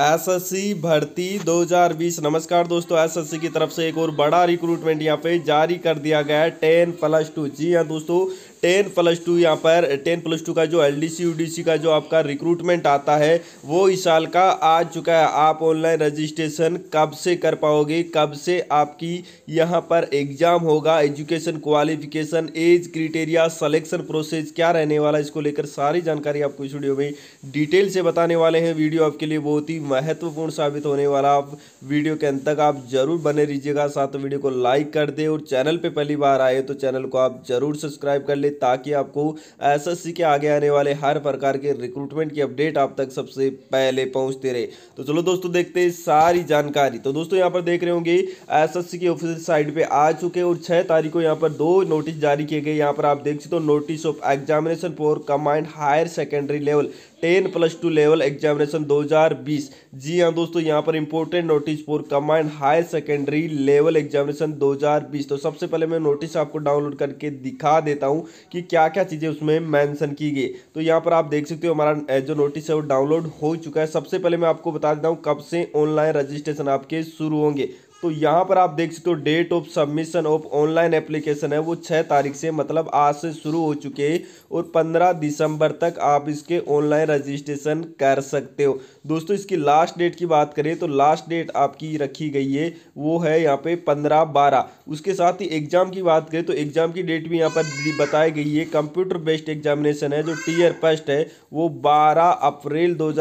SSC भर्ती 2020 नमस्कार दोस्तों एसएससी की तरफ से एक और बड़ा रिक्रूटमेंट यहाँ पे जारी कर दिया गया है टेन प्लस टू जी हाँ दोस्तों टेन प्लस टू यहाँ पर टेन प्लस टू का जो एल डी का जो आपका रिक्रूटमेंट आता है वो इस साल का आ चुका है आप ऑनलाइन रजिस्ट्रेशन कब से कर पाओगे कब से आपकी यहाँ पर एग्ज़ाम होगा education qualification age criteria selection process क्या रहने वाला है इसको लेकर सारी जानकारी आपको इस वीडियो में डिटेल से बताने वाले हैं वीडियो आपके लिए बहुत ही महत्वपूर्ण साबित होने वाला आप वीडियो के अंत तक आप ज़रूर बने रहिएगा साथ वीडियो को लाइक कर दे और चैनल पर पहली बार आए तो चैनल को आप ज़रूर सब्सक्राइब कर ले ताकि आपको एसएससी के आगे आने वाले हर प्रकार के रिक्रूटमेंट की अपडेट आप तक सबसे पहले पहुंचते रहे तो चलो दोस्तों देखते हैं सारी जानकारी तो दोस्तों यहाँ पर देख रहे होंगे एसएससी की ऑफिशियल साइट पे आ चुके और छः तारीख को यहाँ पर दो नोटिस जारी किए गए यहाँ पर आप देख सकते हो notice of examination for combined higher secondary level ten plus two level examination 2020 जी हाँ दोस्तों यहाँ पर important notice for combined higher secondary level examination 2020 तो सबसे पहले मैं नोटिस आपको डाउनलोड करके दिखा देता हूँ कि क्या क्या चीज़ें उसमें मेंशन की गई तो यहाँ पर आप देख सकते हो हमारा जो नोटिस है वो डाउनलोड हो चुका है सबसे पहले मैं आपको बता देता हूँ कब से ऑनलाइन रजिस्ट्रेशन आपके शुरू होंगे तो यहाँ पर आप देख सकते हो date of submission of online application है वो छः तारीख से मतलब आज से शुरू हो चुके हैं और पंद्रह दिसंबर तक आप इसके ऑनलाइन रजिस्ट्रेशन कर सकते हो दोस्तों इसकी लास्ट डेट की बात करें तो लास्ट डेट आपकी रखी गई है वो है यहाँ पे पंद्रह बारह उसके साथ ही एग्ज़ाम की बात करें तो एग्ज़ाम की डेट भी यहाँ पर बताई गई है कंप्यूटर बेस्ड एग्जामिनेशन है जो टीयर फर्स्ट है वो बारह अप्रैल दो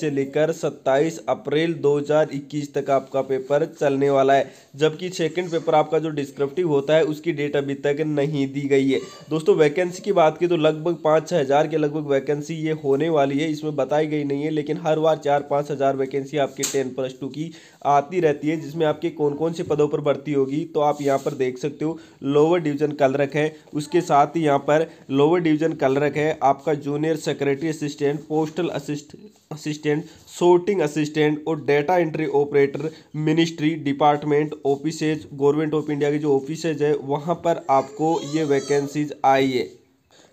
से लेकर सत्ताईस अप्रैल दो तक आपका पेपर चलने वाला वाला है जबकि सेकंड पेपर आपका जो डिस्क्रिप्टिव होता है उसकी डेट अभी तक नहीं दी गई है दोस्तों वैकेंसी की बात की तो लगभग पाँच छः हज़ार के लगभग वैकेंसी ये होने वाली है इसमें बताई गई नहीं है लेकिन हर बार चार पाँच हज़ार वैकेंसी आपके टेन प्लस टू की आती रहती है जिसमें आपके कौन कौन से पदों पर भर्ती होगी तो आप यहाँ पर देख सकते हो लोअर डिवीजन कलरक है उसके साथ ही यहाँ पर लोअर डिवीजन कलरक है आपका junior secretary assistant postal assist assistant sorting assistant और data entry operator ministry department offices government of India की जो ऑफिसेज है वहाँ पर आपको ये वैकेंसीज आई है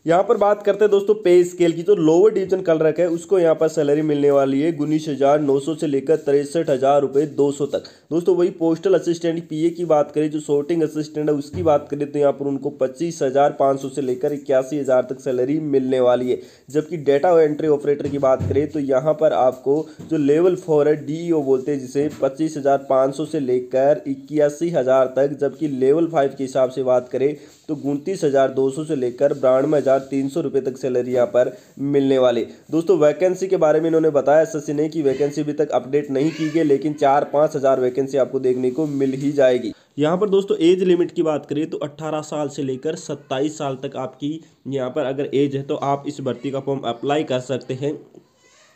यहाँ पर बात करते हैं दोस्तों पे स्केल की जो लोअर डिवीजन कलरक है उसको यहाँ पर सैलरी मिलने वाली है उन्नीस हज़ार नौ सौ से लेकर तिरसठ हज़ार रुपये दो सौ तक दोस्तों वही पोस्टल असिस्टेंट पीए की बात करें जो शॉर्टिंग असिस्टेंट है उसकी बात करें तो यहाँ पर उनको पच्चीस हज़ार पाँच सौ से लेकर इक्यासी हज़ार तक सैलरी मिलने वाली है जबकि डेटा एंट्री ऑपरेटर की बात करें तो यहाँ पर आपको जो लेवल फोर है डी e बोलते हैं जिसे पच्चीस हज़ार पाँच सौ से लेकर इक्यासी हज़ार तक जबकि लेवल फाइव के हिसाब से बात करें तो उनतीस हज़ार दो सौ से लेकर बानवे हज़ार हज़ार तीन सौ रुपये तक सैलरी यहाँ पर मिलने वाली दोस्तों वैकेंसी के बारे में इन्होंने बताया एस ने कि वैकेंसी अभी तक अपडेट नहीं की गई लेकिन चार पाँच हज़ार वैकेंसी आपको देखने को मिल ही जाएगी यहाँ पर दोस्तों एज लिमिट की बात करें तो 18 साल से लेकर 27 साल तक आपकी यहाँ पर अगर एज है तो आप इस भर्ती का फॉर्म अप्लाई कर सकते हैं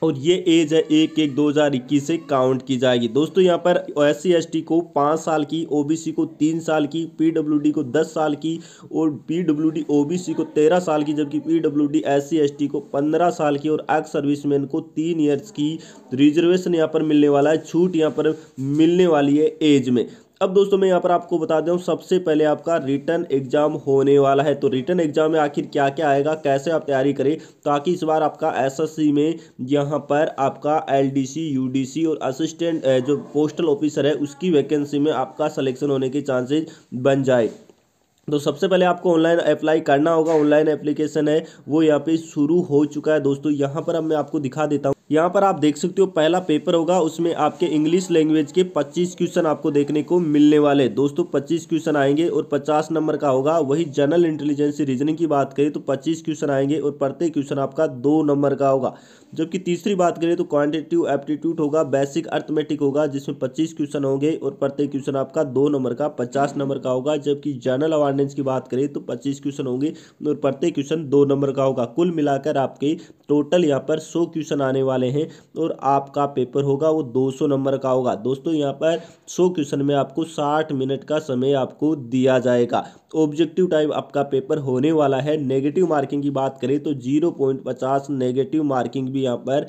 और ये एज है एक एक दो हज़ार इक्कीस से काउंट की जाएगी दोस्तों यहाँ पर एस सी को पाँच साल की ओबीसी को तीन साल की पीडब्ल्यूडी को दस साल की और पीडब्ल्यूडी ओबीसी को तेरह साल की जबकि पीडब्ल्यूडी एससी को पंद्रह साल की और एक्स सर्विसमैन को तीन ईयर्स की रिजर्वेशन यहाँ पर मिलने वाला है छूट यहाँ पर मिलने वाली है एज में अब दोस्तों मैं यहाँ पर आपको बता दूँ सबसे पहले आपका रिटर्न एग्जाम होने वाला है तो रिटर्न एग्जाम में आखिर क्या क्या आएगा कैसे आप तैयारी करें ताकि इस बार आपका एसएससी में यहाँ पर आपका एलडीसी यूडीसी और असिस्टेंट जो पोस्टल ऑफिसर है उसकी वैकेंसी में आपका सलेक्शन होने के चांसेज बन जाए तो सबसे पहले आपको ऑनलाइन अप्लाई करना होगा ऑनलाइन एप्लीकेशन है वो यहाँ पे शुरू हो चुका है दोस्तों यहाँ पर अब मैं आपको दिखा देता हूँ यहाँ पर आप देख सकते हो पहला पेपर होगा उसमें आपके इंग्लिश लैंग्वेज के 25 क्वेश्चन आपको देखने को मिलने वाले दोस्तों 25 क्वेश्चन आएंगे और 50 नंबर का होगा वही जनरल इंटेलिजेंस रीजनिंग की बात करें तो 25 क्वेश्चन आएंगे और प्रत्येक क्वेश्चन आपका दो नंबर का होगा जबकि तीसरी बात करें तो क्वान्टिटिव एप्टीट्यूड होगा बेसिक अर्थमेटिक होगा जिसमें पच्चीस क्वेश्चन होंगे और प्रत्येक क्वेश्चन आपका दो नंबर का पचास नंबर का होगा जबकि जनरल अवार्डेंस की बात करें तो पच्चीस क्वेश्चन होंगे और प्रत्येक क्वेश्चन दो नंबर का होगा कुल मिलाकर आपके टोटल यहाँ पर सौ क्वेश्चन आने वाले वाले हैं और आपका पेपर होगा वो 200 नंबर का होगा दोस्तों यहाँ पर 100 क्वेश्चन में आपको 60 मिनट का समय आपको दिया जाएगा ऑब्जेक्टिव टाइप आपका पेपर होने वाला है नेगेटिव मार्किंग की बात करें तो 0.50 नेगेटिव मार्किंग भी यहाँ पर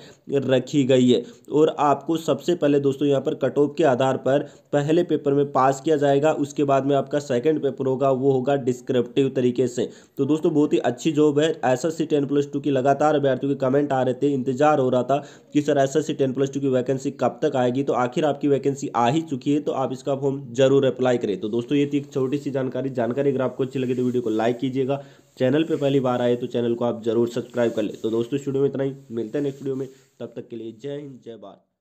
रखी गई है और आपको सबसे पहले दोस्तों यहाँ पर कट ऑफ के आधार पर पहले पेपर में पास किया जाएगा उसके बाद में आपका सेकेंड पेपर होगा वो होगा डिस्क्रिप्टिव तरीके से तो दोस्तों बहुत ही अच्छी जॉब है S S C ten plus two की लगातार अभ्यर्थियों के कमेंट आ रहे थे इंतजार हो रहा था था कि sir S S plus two की वैकेंसी कब तक आएगी तो आखिर आपकी वैकेंसी आ ही चुकी है तो आप इसका फॉर्म जरूर अप्लाई करें तो दोस्तों ये थी एक छोटी सी जानकारी जानकारी अगर आपको अच्छी लगे तो वीडियो को लाइक कीजिएगा चैनल पर पहली बार आए तो चैनल को आप जरूर सब्सक्राइब कर ले तो दोस्तों स्टूडियो में इतना ही मिलते हैं नेक्स्ट वीडियो में तब तक के लिए जय हिंद जय भारत